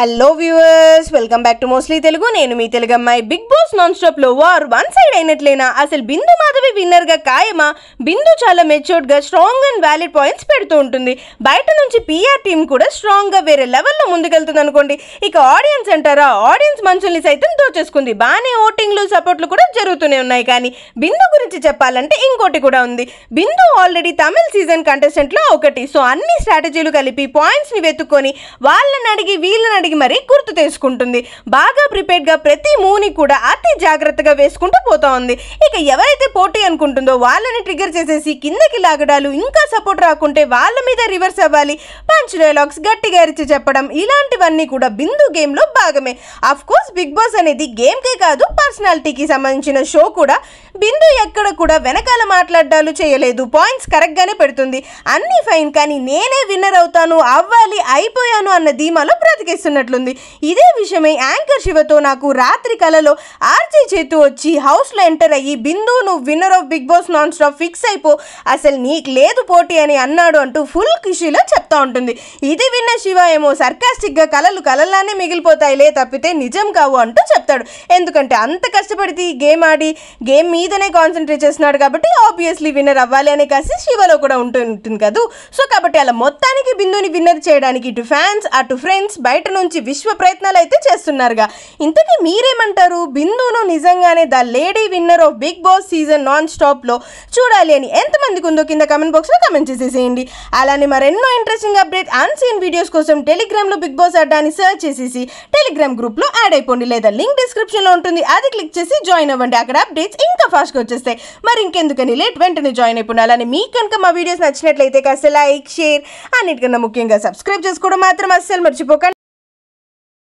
hello viewers welcome back to mostly Telugu నేను మీ తెలుగు అమ్మాయి బిగ్ బాస్ నాన్ స్టాప్లో వార్ వన్ సైడ్ అయినట్లేనా అసలు బిందు మాధవి విన్నర్ గా ఖాయమా బిందు చాలా మెచ్యూర్డ్గా స్ట్రాంగ్ అండ్ వ్యాలిడ్ పాయింట్స్ పెడుతూ ఉంటుంది బయట నుంచి పిఆర్ టీం కూడా స్ట్రాంగ్గా వేరే లెవెల్లో ముందుకెళ్తుంది అనుకోండి ఇక ఆడియన్స్ అంటారా ఆడియన్స్ మనుషుల్ని సైతం దోచేసుకుంది బాగానే ఓటింగ్లు సపోర్ట్లు కూడా జరుగుతూనే ఉన్నాయి కానీ బిందు గురించి చెప్పాలంటే ఇంకోటి కూడా ఉంది బిందు ఆల్రెడీ తమిళ్ సీజన్ కంటెస్టెంట్లో ఒకటి సో అన్ని స్ట్రాటజీలు కలిపి పాయింట్స్ని వెతుక్కొని వాళ్ళని అడిగి వీళ్ళని అడిగి అడిగి మరీ గుర్తు తెలుసుకుంటుంది బాగా గా ప్రతి మూవ్ని కూడా అతి జాగ్రత్తగా వేసుకుంటూ పోతా ఉంది ఇక ఎవరైతే పోటీ అనుకుంటుందో వాళ్ళని ట్రిగర్ చేసేసి కిందకి లాగడాలు ఇంకా సపోర్ట్ రాకుంటే వాళ్ళ మీద రివర్స్ అవ్వాలి పంచ్ డైలాగ్స్ గట్టిగా ఇచ్చి చెప్పడం ఇలాంటివన్నీ కూడా బిందు గేమ్లో భాగమే అఫ్ కోర్స్ బిగ్ బాస్ అనేది గేమ్కే కాదు పర్సనాలిటీకి సంబంధించిన షో కూడా బిందు ఎక్కడ కూడా వెనకాల మాట్లాడాలు చేయలేదు పాయింట్స్ కరెక్ట్గానే పెడుతుంది అన్నీ ఫైన్ కానీ నేనే విన్నర్ అవుతాను అవ్వాలి అయిపోయాను అన్న ధీమాలో బ్రతికేస్తున్నట్లుంది ఇదే విషయమై యాంకర్ శివతో నాకు రాత్రి కలలో ఆర్జీ చేతు వచ్చి హౌస్లో ఎంటర్ అయ్యి బిందు నువ్వు winner of big boss non stop fix అయిపో అసలు నీకు లేదు పోటీ అని అన్నాడు అంటూ ఫుల్ ఖుషీలో చెప్తా ఉంటుంది ఇది విన్న శివ ఏమో సర్కాస్టిక్గా కలలు కలలానే మిగిలిపోతాయి మాటలే తప్పితే నిజం కావు అంటూ చెప్తాడు ఎందుకంటే అంత కష్టపడితే ఈ గేమ్ ఆడి గేమ్ మీదనే కాన్సన్ట్రేట్ చేస్తున్నాడు కాబట్టి ఆబ్వియస్లీ విన్నర్ అవ్వాలి అనే కాసి శివలో కూడా ఉంటూ ఉంటుంది కదా సో కాబట్టి అలా మొత్తానికి బిందుని విన్నర్ చేయడానికి ఇటు ఫ్యాన్స్ అటు ఫ్రెండ్స్ బయట నుంచి విశ్వ ప్రయత్నాలు అయితే చేస్తున్నారుగా ఇంతకీ మీరేమంటారు బిందును నిజంగానే the lady winner of big boss season non స్టాప్లో చూడాలి అని ఎంతమందికి ఉందో కింద కమెంట్ బాక్స్లో కమెంట్ చేసేసేయండి అలానే మరెన్నో ఇంట్రెస్టింగ్ అప్డేట్ అన్సీన్ వీడియోస్ కోసం టెలిగ్రామ్లో బిగ్ బాస్ అడ్డాన్ని సర్చ్ చేసేసి టెలిగ్రామ్ టెలిగ్రామ్ గ్రూప్లో యాడ్ అయిపోండి లేదా లింక్ లో ఉంటుంది అది క్లిక్ చేసి జాయిన్ అవ్వండి అక్కడ అప్డేట్స్ ఇంకా ఫాస్ట్ గా వచ్చేస్తాయి మరి ఇంకెందుకని లేట్ వెంటనే జాయిన్ అయిపోయినా అలానే మీకు కనుక మా వీడియోస్ నచ్చినట్లయితే కాస్త లైక్ షేర్ అన్నిటికన్నా ముఖ్యంగా సబ్స్క్రైబ్ చేసుకోవడం మాత్రం అస్సలు మర్చిపోకండి